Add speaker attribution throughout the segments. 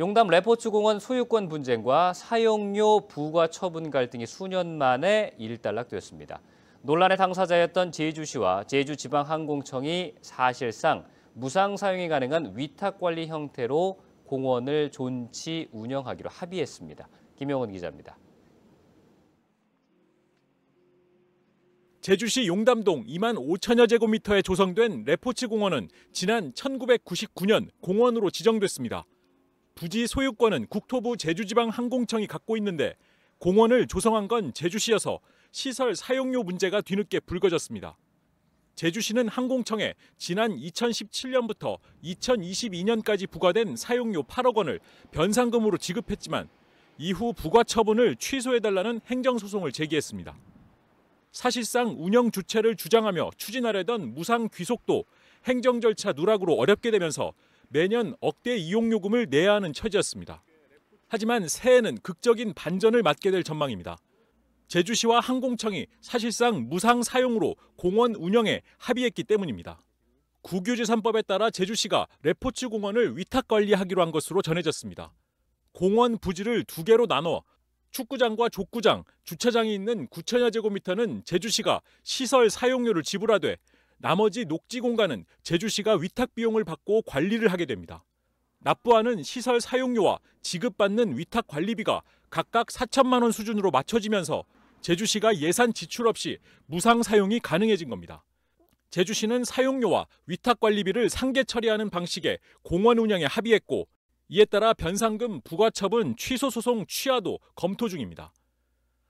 Speaker 1: 용담 레포츠공원 소유권 분쟁과 사용료 부과 처분 갈등이 수년 만에 일단락되었습니다 논란의 당사자였던 제주시와 제주지방항공청이 사실상 무상 사용이 가능한 위탁관리 형태로 공원을 존치 운영하기로 합의했습니다. 김영훈 기자입니다. 제주시 용담동 2만
Speaker 2: 5천여 제곱미터에 조성된 레포츠 공원은 지난 1999년 공원으로 지정됐습니다. 부지 소유권은 국토부 제주지방 항공청이 갖고 있는데 공원을 조성한 건 제주시여서 시설 사용료 문제가 뒤늦게 불거졌습니다. 제주시는 항공청에 지난 2017년부터 2022년까지 부과된 사용료 8억 원을 변상금으로 지급했지만 이후 부과 처분을 취소해달라는 행정소송을 제기했습니다. 사실상 운영 주체를 주장하며 추진하려던 무상 귀속도 행정 절차 누락으로 어렵게 되면서 매년 억대 이용요금을 내야 하는 처지였습니다. 하지만 새해는 극적인 반전을 맞게 될 전망입니다. 제주시와 항공청이 사실상 무상 사용으로 공원 운영에 합의했기 때문입니다. 국유재산법에 따라 제주시가 레포츠 공원을 위탁 관리하기로 한 것으로 전해졌습니다. 공원 부지를 두 개로 나눠 축구장과 족구장, 주차장이 있는 9천여 제곱미터는 제주시가 시설 사용료를 지불하되 나머지 녹지 공간은 제주시가 위탁 비용을 받고 관리를 하게 됩니다. 납부하는 시설 사용료와 지급받는 위탁 관리비가 각각 4천만 원 수준으로 맞춰지면서 제주시가 예산 지출 없이 무상 사용이 가능해진 겁니다. 제주시는 사용료와 위탁 관리비를 상계 처리하는 방식의 공원 운영에 합의했고 이에 따라 변상금 부과처분 취소 소송 취하도 검토 중입니다.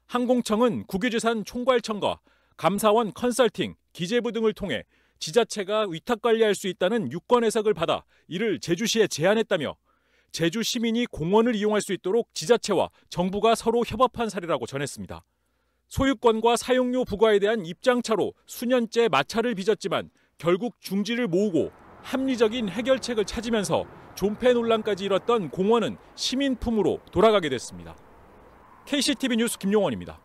Speaker 2: 항공청은 국유재산 총괄청과 감사원 컨설팅, 기재부 등을 통해 지자체가 위탁 관리할 수 있다는 유권 해석을 받아 이를 제주시에 제안했다며 제주 시민이 공원을 이용할 수 있도록 지자체와 정부가 서로 협업한 사례라고 전했습니다. 소유권과 사용료 부과에 대한 입장차로 수년째 마찰을 빚었지만 결국 중지를 모으고 합리적인 해결책을 찾으면서 존폐 논란까지 일었던 공원은 시민품으로 돌아가게 됐습니다. KCTV 뉴스 김용원입니다.